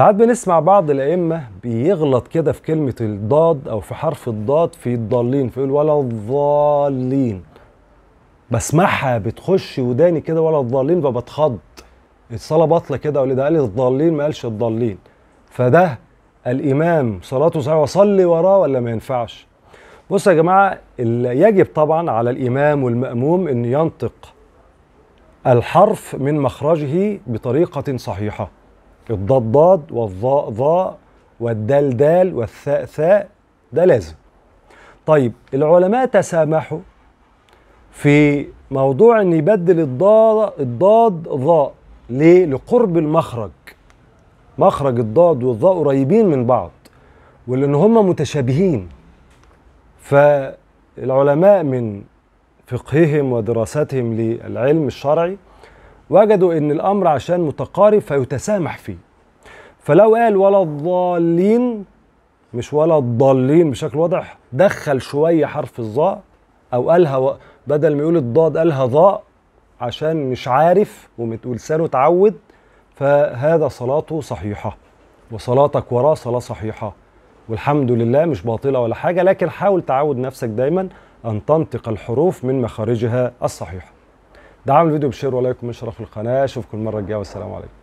ساعات بنسمع بعض الأئمة بيغلط كده في كلمة الضاد أو في حرف الضاد في الضالين فيقول ولا الضالين بسمعها بتخش وداني كده ولا الضالين فبتخض الصلاة باطلة كده واللي ده قال الضالين ما قالش الضالين فده الإمام صلاته صحيحة وصلي وراه ولا ما ينفعش بصوا يا جماعة يجب طبعا على الإمام والمأموم أن ينطق الحرف من مخرجه بطريقة صحيحة الضاد ضاد والظاء ظاء والدال دال والثاء ثاء ده لازم طيب العلماء تسامحوا في موضوع ان يبدل الضاد الضاد ظاء ليه لقرب المخرج مخرج الضاد والظاء قريبين من بعض ولان هم متشابهين فالعلماء من فقههم ودراستهم للعلم الشرعي وجدوا ان الامر عشان متقارب فيتسامح فيه فلو قال ولا الضالين مش ولا الضالين بشكل واضح دخل شويه حرف الظاء او قالها بدل ما يقول الضاد قالها ظاء عشان مش عارف ولسانه اتعود فهذا صلاته صحيحه وصلاتك وراه صلاه صحيحه والحمد لله مش باطله ولا حاجه لكن حاول تعود نفسك دايما ان تنطق الحروف من مخارجها الصحيحه دعم الفيديو بشير ولايك ومشرف القناه اشوفكم المره الجايه والسلام عليكم